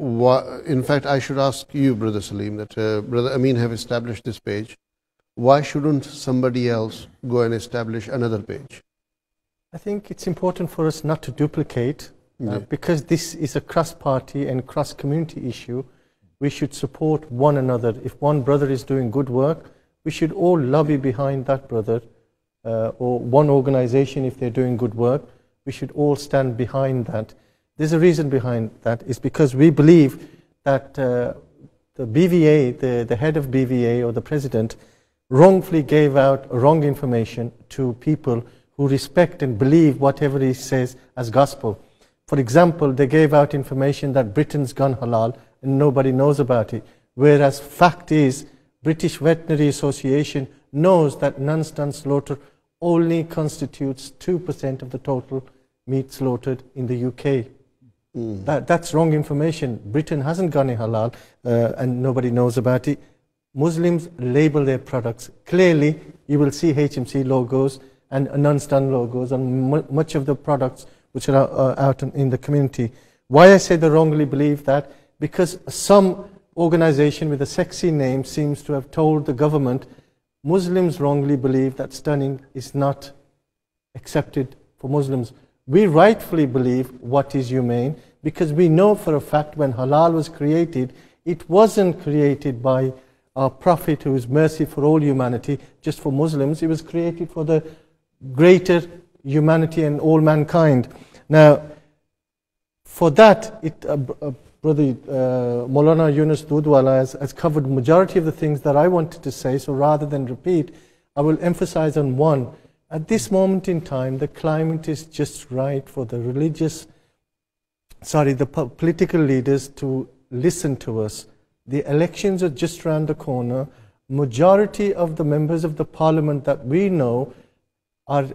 in fact, I should ask you, Brother Salim, that uh, Brother Amin have established this page. Why shouldn't somebody else go and establish another page? I think it's important for us not to duplicate uh, yeah. because this is a cross party and cross community issue. We should support one another. If one brother is doing good work, we should all lobby behind that brother uh, or one organization if they're doing good work. We should all stand behind that. There's a reason behind that. is because we believe that uh, the BVA, the, the head of BVA or the president, wrongfully gave out wrong information to people who respect and believe whatever he says as gospel. For example, they gave out information that Britain's gone halal and nobody knows about it. Whereas fact is, British Veterinary Association knows that non-stun slaughter only constitutes 2% of the total meat slaughtered in the UK. Mm. That, that's wrong information. Britain hasn't gone halal uh, and nobody knows about it. Muslims label their products. Clearly, you will see HMC logos and non-stan logos on much of the products which are uh, out in the community. Why I say they wrongly believe that? Because some organization with a sexy name seems to have told the government Muslims wrongly believe that stunning is not accepted for Muslims. We rightfully believe what is humane, because we know for a fact when halal was created, it wasn't created by our Prophet who is mercy for all humanity, just for Muslims. It was created for the greater humanity and all mankind. Now, for that, it, uh, uh, Brother uh, Yunus Dudwala has, has covered majority of the things that I wanted to say, so rather than repeat, I will emphasize on one. At this moment in time, the climate is just right for the religious sorry, the political leaders to listen to us. The elections are just around the corner. Majority of the members of the parliament that we know are,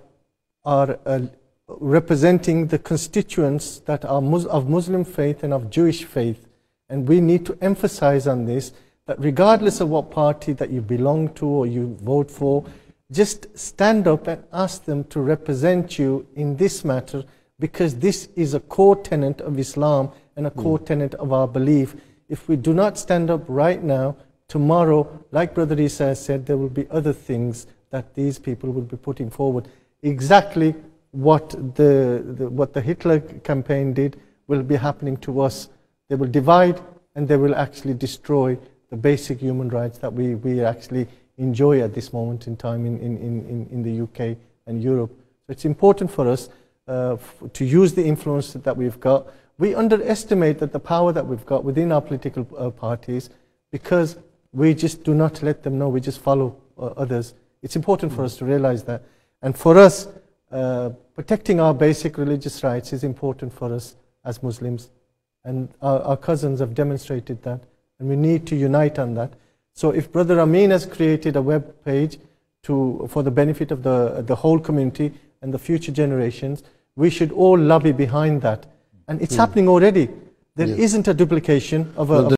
are uh, representing the constituents that are Mus of Muslim faith and of Jewish faith. And we need to emphasize on this that regardless of what party that you belong to or you vote for, just stand up and ask them to represent you in this matter because this is a core tenet of Islam and a hmm. core mm. tenet of our belief. If we do not stand up right now, tomorrow, like Brother Isa said, there will be other things that these people will be putting forward. Exactly what the, the, what the Hitler campaign did will be happening to us. They will divide and they will actually destroy the basic human rights that we, we actually enjoy at this moment in time in, in, in, in the UK and Europe. So it's important for us uh, to use the influence that we've got. We underestimate that the power that we've got within our political uh, parties because we just do not let them know, we just follow uh, others. It's important for mm. us to realize that. And for us, uh, protecting our basic religious rights is important for us as Muslims. And our, our cousins have demonstrated that. And we need to unite on that. So if Brother Amin has created a web page to, for the benefit of the, the whole community, and the future generations, we should all lobby behind that. And it's hmm. happening already. There not a duplication of a.